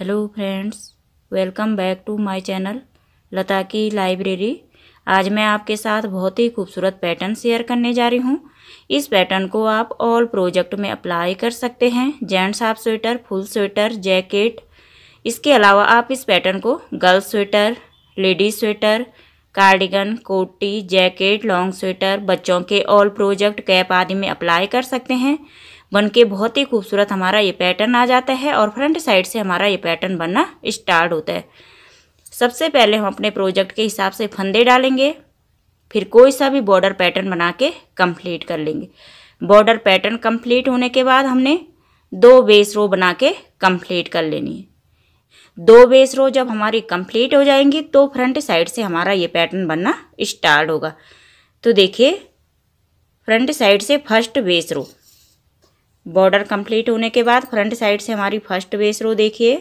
hello friends welcome back to my channel Lata की library आज मैं आपके साथ बहुत ही खूबसूरत पैटर्न शेयर करने जा रही हूँ इस पैटर्न को आप ऑल प्रोजेक्ट में अप्लाई कर सकते हैं gents half sweater full sweater jacket इसके अलावा आप इस पैटर्न को girls sweater ladies sweater cardigan कोटी जैकेट लॉन्ग स्वेटर बच्चों के ऑल प्रोजेक्ट कैप आदि में अप्लाई कर सकते हैं बन के बहुत ही खूबसूरत हमारा ये पैटर्न आ जाता है और फ्रंट साइड से हमारा ये पैटर्न बनना स्टार्ट होता है सबसे पहले हम अपने प्रोजेक्ट के हिसाब से फंदे डालेंगे फिर कोई सा भी बॉर्डर पैटर्न बना के कम्प्लीट कर लेंगे बॉर्डर पैटर्न कम्प्लीट होने के बाद हमने दो बेस रो बना के कम्प्लीट कर लेनी है दो बेस रो जब हमारी कम्प्लीट हो जाएंगी तो फ्रंट साइड से हमारा ये पैटर्न बनना स्टार्ट होगा तो देखिए फ्रंट साइड से first base row border complete होने के बाद फ्रंट साइड से हमारी फर्स्ट बेस रो देखिए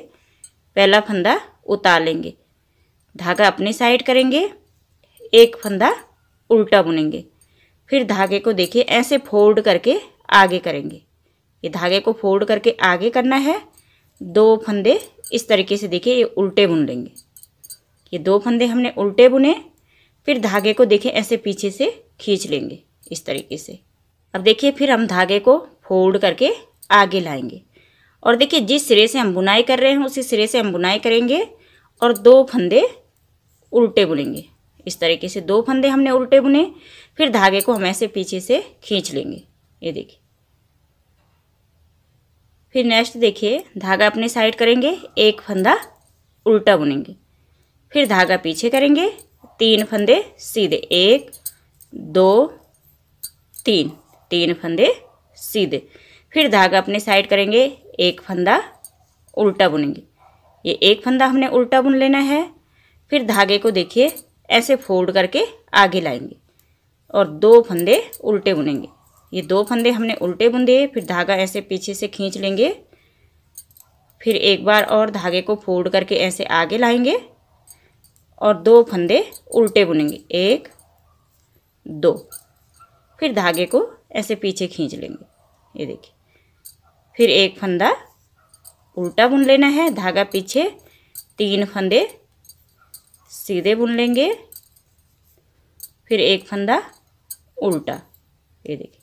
पहला फंदा उतार लेंगे धागा अपनी साइड करेंगे एक फंदा उल्टा बुनेंगे फिर धागे को देखिए ऐसे फोल्ड करके आगे करेंगे ये धागे को फोल्ड करके आगे करना है दो फंदे इस तरीके से देखिए ये उल्टे बुन लेंगे ये दो फंदे हमने उल्टे बुने फिर धागे को देखिए ऐसे पीछे से खींच लेंगे इस तरीके से अब देखिए फिर हम धागे को फोल्ड करके आगे लाएंगे और देखिए जिस सिरे से हम बुनाई कर रहे हैं उसी सिरे से हम बुनाई करेंगे और दो फंदे उल्टे बुनेंगे इस तरीके से दो फंदे हमने उल्टे बुने फिर धागे को हम ऐसे पीछे से खींच लेंगे ये देखिए फिर नेक्स्ट देखिए धागा अपने साइड करेंगे एक फंदा उल्टा बुनेंगे फिर धागा पीछे करेंगे तीन फंदे सीधे एक दो तीन तीन फंदे सीधे फिर धागा अपने साइड करेंगे एक फंदा उल्टा बुनेंगे ये एक फंदा हमने उल्टा बुन लेना है फिर धागे को देखिए ऐसे फोल्ड करके आगे लाएंगे और दो फंदे उल्टे बुनेंगे ये दो फंदे हमने उल्टे बुन दिए फिर धागा ऐसे पीछे से खींच लेंगे फिर एक बार और धागे को फोल्ड करके ऐसे आगे लाएंगे और दो फंदे उल्टे बुनेंगे एक दो फिर धागे को ऐसे पीछे खींच लेंगे ये देखिए फिर एक फंदा उल्टा बुन लेना है धागा पीछे तीन फंदे सीधे बुन लेंगे फिर एक फंदा उल्टा ये देखिए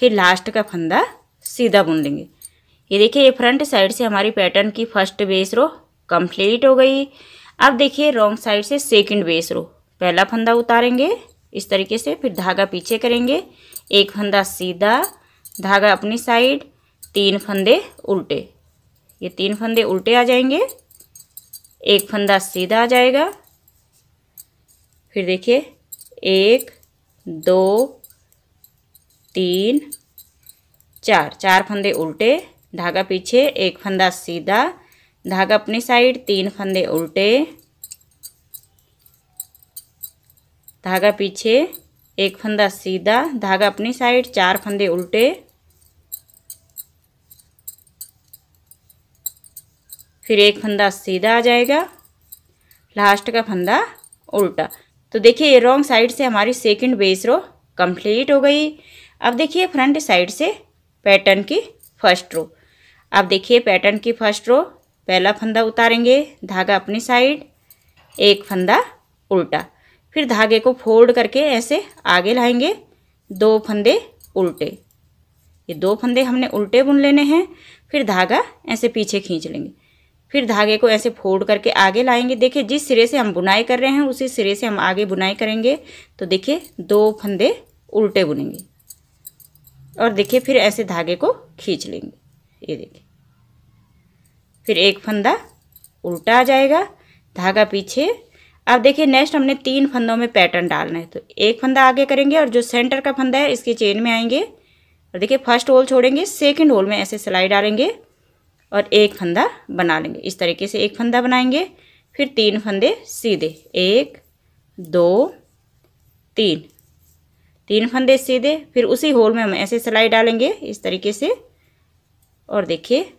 फिर लास्ट का फंदा सीधा बुन लेंगे ये देखिए ये फ्रंट साइड से हमारी पैटर्न की फर्स्ट बेस रो कंप्लीट हो गई अब देखिए रॉन्ग साइड से सेकंड बेस रो पहला फंदा उतारेंगे इस तरीके से फिर धागा पीछे करेंगे एक फंदा सीधा धागा अपनी साइड तीन फंदे उल्टे ये तीन फंदे उल्टे आ जाएंगे एक फंदा सीधा आ जाएगा फिर देखिए एक दो तीन चार चार फंदे उल्टे धागा पीछे एक फंदा सीधा धागा अपनी साइड तीन फंदे उल्टे धागा पीछे एक फंदा सीधा धागा अपनी साइड चार फंदे उल्टे फिर एक फंदा सीधा आ जाएगा लास्ट का फंदा उल्टा तो देखिए ये रॉन्ग साइड से हमारी सेकंड बेस रो कंप्लीट हो गई अब देखिए फ्रंट साइड से पैटर्न की फर्स्ट रो अब देखिए पैटर्न की फर्स्ट रो पहला फंदा उतारेंगे धागा अपनी साइड एक फंदा उल्टा फिर धागे को फोल्ड करके ऐसे आगे लाएंगे दो फंदे उल्टे ये दो फंदे हमने उल्टे बुन लेने हैं फिर धागा ऐसे पीछे खींच लेंगे फिर धागे को ऐसे फोल्ड करके आगे लाएंगे देखिए जिस सिरे से हम बुनाई कर रहे हैं उसी सिरे से हम आगे बुनाई करेंगे तो देखिए दो फंदे उल्टे बुनेंगे और देखिए फिर ऐसे धागे को खींच लेंगे ये देखिए फिर एक फंदा उल्टा आ जाएगा धागा पीछे अब देखिए नेक्स्ट हमने तीन फंदों में पैटर्न डालना है तो एक फंदा आगे करेंगे और जो सेंटर का फंदा है इसके चेन में आएंगे और देखिए फर्स्ट होल छोड़ेंगे सेकंड होल में ऐसे सिलाई डालेंगे और एक फंदा बना लेंगे इस तरीके से एक फंदा बनाएंगे फिर तीन फंदे सीधे एक दो तीन तीन फंदे सीधे फिर उसी होल में हम ऐसे सिलाई डालेंगे इस तरीके से और देखिए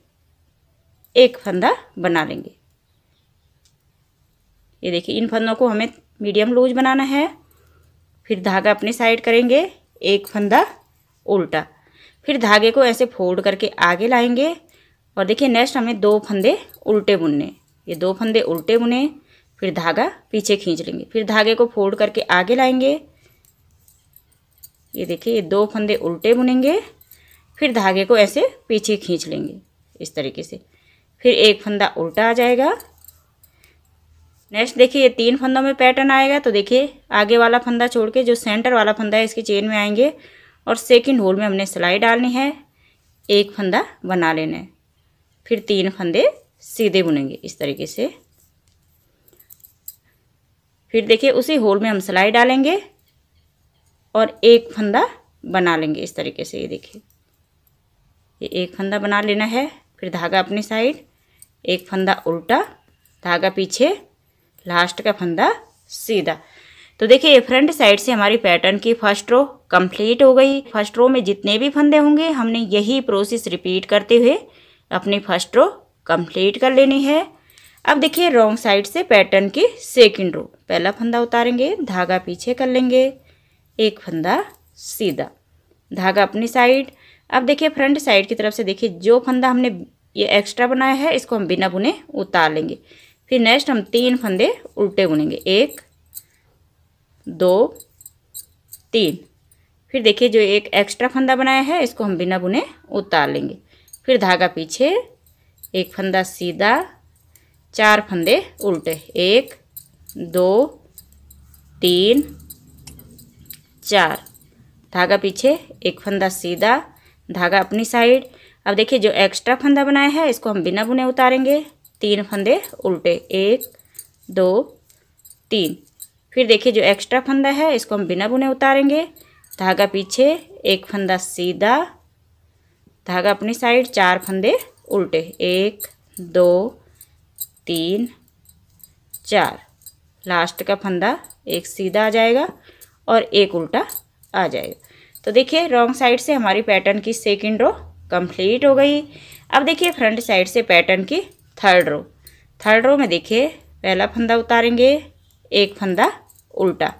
एक फंदा बना लेंगे ये देखिए इन फंदों को हमें मीडियम लूज बनाना है फिर धागा अपनी साइड करेंगे एक फंदा उल्टा फिर धागे को ऐसे फोल्ड करके आगे लाएंगे और देखिए नेक्स्ट हमें दो फंदे उल्टे बुनने ये दो फंदे उल्टे बुने फिर धागा पीछे खींच लेंगे फिर धागे को फोल्ड करके आगे लाएंगे ये देखिए ये दो फंदे उल्टे बुनेंगे फिर धागे को ऐसे पीछे खींच लेंगे इस तरीके से फिर एक फंदा उल्टा आ जाएगा नेक्स्ट देखिए ये तीन फंदों में पैटर्न आएगा तो देखिए आगे वाला फंदा छोड़ के जो सेंटर वाला फंदा है इसकी चेन में आएंगे और सेकंड होल में हमने सिलाई डालनी है एक फंदा बना लेना है फिर तीन फंदे सीधे बुनेंगे इस तरीके से फिर देखिए उसी होल में हम सिलाई डालेंगे और एक फंदा बना लेंगे इस तरीके से ये देखिए ये एक फंदा बना लेना है फिर धागा अपनी साइड एक फंदा उल्टा धागा पीछे लास्ट का फंदा सीधा तो देखिए ये फ्रंट साइड से हमारी पैटर्न की फर्स्ट रो कंप्लीट हो गई फर्स्ट रो में जितने भी फंदे होंगे हमने यही प्रोसेस रिपीट करते हुए अपनी फर्स्ट रो कंप्लीट कर लेनी है अब देखिए रॉन्ग साइड से पैटर्न की सेकंड रो पहला फंदा उतारेंगे धागा पीछे कर लेंगे एक फंदा सीधा धागा अपनी साइड अब देखिए फ्रंट साइड की तरफ से देखिए जो फंदा हमने ये एक्स्ट्रा बनाया है इसको हम बिना बुने उतार लेंगे फिर नेक्स्ट हम तीन फंदे उल्टे बुनेंगे एक दो तीन फिर देखिए जो एक एक्स्ट्रा फंदा बनाया है इसको हम बिना बुने उतार लेंगे फिर धागा पीछे एक फंदा सीधा चार फंदे उल्टे एक दो तीन चार धागा पीछे एक फंदा सीधा धागा अपनी साइड अब देखिए जो एक्स्ट्रा फंदा बनाया है इसको हम बिना बुने उतारेंगे तीन फंदे उल्टे एक दो तीन फिर देखिए जो एक्स्ट्रा फंदा है इसको हम बिना बुने उतारेंगे धागा पीछे एक फंदा सीधा धागा अपनी साइड चार फंदे उल्टे एक दो तीन चार लास्ट का फंदा एक सीधा आ जाएगा और एक उल्टा आ जाएगा तो देखिए रॉन्ग साइड से हमारी पैटर्न की सेकंड रो कंप्लीट हो गई अब देखिए फ्रंट साइड से पैटर्न की थर्ड रो थर्ड रो में देखिए पहला फंदा उतारेंगे एक फंदा उल्टा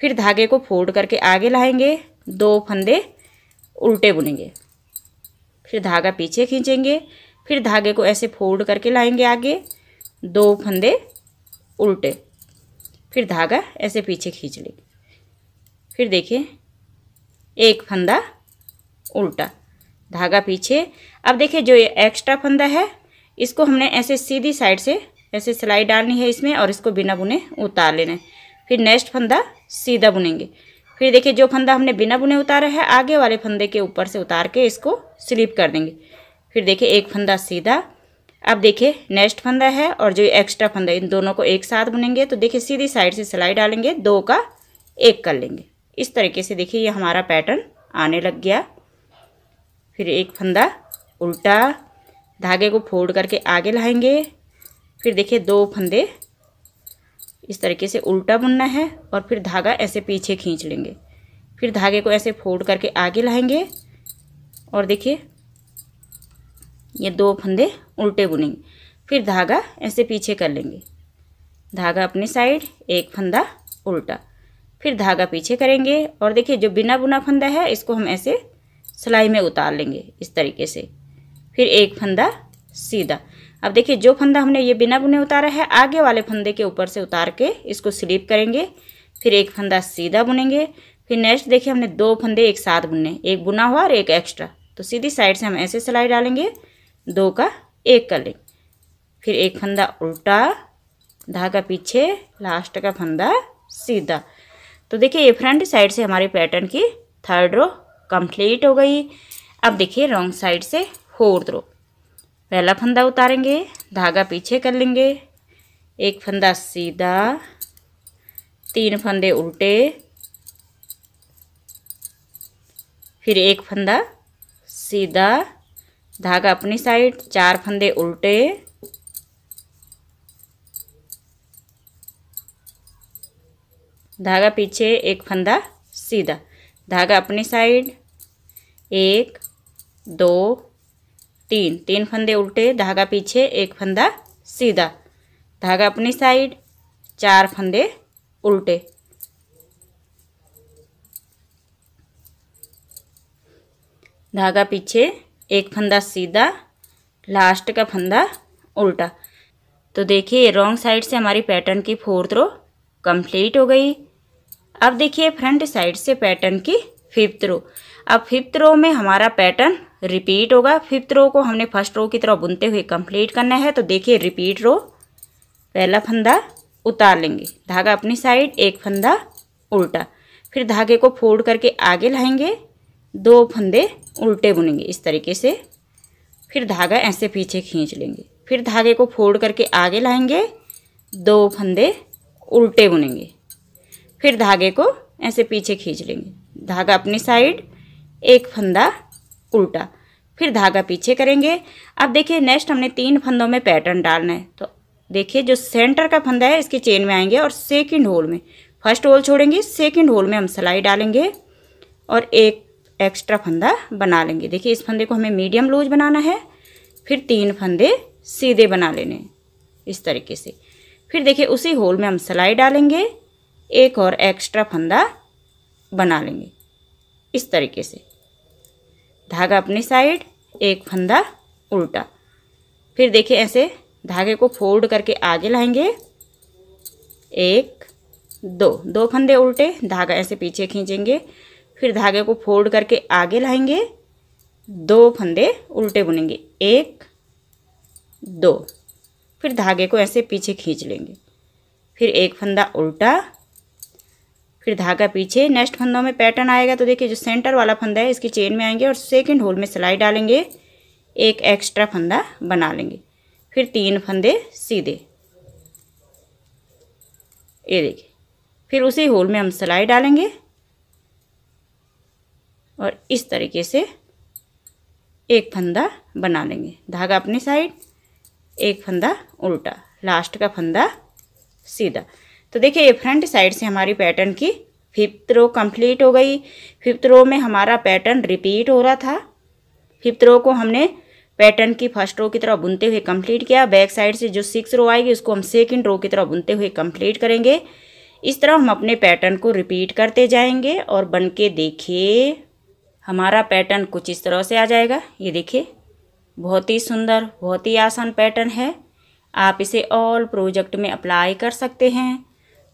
फिर धागे को फोल्ड करके आगे लाएंगे दो फंदे उल्टे बुनेंगे फिर धागा पीछे खींचेंगे फिर धागे को ऐसे फोल्ड करके लाएंगे आगे दो फंदे उल्टे फिर धागा ऐसे पीछे खींच लेंगे फिर देखिए एक फंदा उल्टा धागा पीछे अब देखिए जो ये एक्स्ट्रा फंदा है इसको हमने ऐसे सीधी साइड से ऐसे सिलाई डालनी है इसमें और इसको बिना बुने उतार लेना है फिर नेक्स्ट फंदा सीधा बुनेंगे फिर देखिए जो फंदा हमने बिना बुने उतारा है आगे वाले फंदे के ऊपर से उतार के इसको स्लिप कर देंगे फिर देखिए एक फंदा सीधा अब देखिए नेक्स्ट फंदा है और जो एक्स्ट्रा फंदा इन दोनों को एक साथ बुनेंगे तो देखिए सीधी साइड से सिलाई डालेंगे दो का एक कर लेंगे इस तरीके से देखिए ये हमारा पैटर्न आने लग गया फिर एक फंदा उल्टा धागे को फोल्ड करके आगे लाएंगे फिर देखिए दो फंदे इस तरीके से उल्टा बुनना है और फिर धागा ऐसे पीछे खींच लेंगे फिर धागे को ऐसे फोल्ड करके आगे लाएंगे और देखिए ये दो फंदे उल्टे बुनेंगे फिर धागा ऐसे पीछे कर लेंगे धागा अपनी साइड एक फंदा उल्टा फिर धागा पीछे करेंगे और देखिए जो बिना बुना फंदा है इसको हम ऐसे सिलाई में उतार लेंगे इस तरीके से फिर एक फंदा सीधा अब देखिए जो फंदा हमने ये बिना बुने उतारा है आगे वाले फंदे के ऊपर से उतार के इसको स्लिप करेंगे फिर एक फंदा सीधा बुनेंगे फिर नेक्स्ट देखिए हमने दो फंदे एक साथ बुने एक बुना हुआ और एक एक्स्ट्रा तो सीधी साइड से हम ऐसे सिलाई डालेंगे दो का एक कर लेंगे फिर एक फंदा उल्टा धागा पीछे लास्ट का फंदा सीधा तो देखिए ये फ्रंट साइड से हमारे पैटर्न की थर्ड रो कंप्लीट हो गई अब देखिए रॉन्ग साइड से फोर्थ रो पहला फंदा उतारेंगे धागा पीछे कर लेंगे एक फंदा सीधा तीन फंदे उल्टे फिर एक फंदा सीधा धागा अपनी साइड चार फंदे उल्टे धागा पीछे एक फंदा सीधा धागा अपनी साइड एक दो तीन तीन फंदे उल्टे धागा पीछे एक फंदा सीधा धागा अपनी साइड चार फंदे उल्टे धागा पीछे एक फंदा सीधा लास्ट का फंदा उल्टा तो देखिए रॉन्ग साइड से हमारी पैटर्न की फोर्थ रो कंप्लीट हो गई अब देखिए फ्रंट साइड से पैटर्न की फिफ्थ रो अब फिफ्थ रो में हमारा पैटर्न रिपीट होगा फिफ्थ रो को हमने फर्स्ट रो की तरह बुनते हुए कंप्लीट करना है तो देखिए रिपीट रो पहला फंदा उतार लेंगे धागा अपनी साइड एक फंदा उल्टा फिर धागे को फोल्ड करके आगे लाएंगे दो फंदे उल्टे बुनेंगे इस तरीके से फिर धागा ऐसे पीछे खींच लेंगे फिर धागे को फोल्ड करके आगे लाएंगे दो फंदे उल्टे बुनेंगे फिर धागे को ऐसे पीछे खींच लेंगे धागा अपनी साइड एक फंदा उल्टा फिर धागा पीछे करेंगे अब देखिए नेक्स्ट हमने तीन फंदों में पैटर्न डालना है तो देखिए जो सेंटर का फंदा है इसके चेन में आएंगे और सेकंड होल में फर्स्ट होल छोड़ेंगे सेकंड होल में हम सिलाई डालेंगे और एक एक्स्ट्रा फंदा बना लेंगे देखिए इस फंदे को हमें मीडियम लूज बनाना है फिर तीन फंदे सीधे बना लेने इस तरीके से फिर देखिए उसी होल में हम सिलाई डालेंगे एक और एक्स्ट्रा फंदा बना लेंगे इस तरीके से धागा अपनी साइड एक फंदा उल्टा फिर देखिए ऐसे धागे को फोल्ड करके आगे लाएंगे एक दो दो फंदे उल्टे धागा ऐसे पीछे खींचेंगे फिर धागे को फोल्ड करके आगे लाएंगे दो फंदे उल्टे बुनेंगे एक दो फिर धागे को ऐसे पीछे खींच लेंगे फिर एक फंदा उल्टा फिर धागा पीछे नेक्स्ट फंदों में पैटर्न आएगा तो देखिए जो सेंटर वाला फंदा है इसकी चेन में आएंगे और सेकेंड होल में सिलाई डालेंगे एक एक्स्ट्रा फंदा बना लेंगे फिर तीन फंदे सीधे ये देखिए फिर उसी होल में हम सिलाई डालेंगे और इस तरीके से एक फंदा बना लेंगे धागा अपनी साइड एक फंदा उल्टा लास्ट का फंदा सीधा तो देखिए ये फ्रंट साइड से हमारी पैटर्न की फिफ्थ रो कंप्लीट हो गई फिफ्थ रो में हमारा पैटर्न रिपीट हो रहा था फिफ्थ रो को हमने पैटर्न की फर्स्ट रो की तरह बुनते हुए कंप्लीट किया बैक साइड से जो सिक्स रो आएगी उसको हम सेकंड रो की तरह बुनते हुए कंप्लीट करेंगे इस तरह हम अपने पैटर्न को रिपीट करते जाएंगे और बन के देखिए हमारा पैटर्न कुछ इस तरह से आ जाएगा ये देखिए बहुत ही सुंदर बहुत ही आसान पैटर्न है आप इसे ऑल प्रोजेक्ट में अप्लाई कर सकते हैं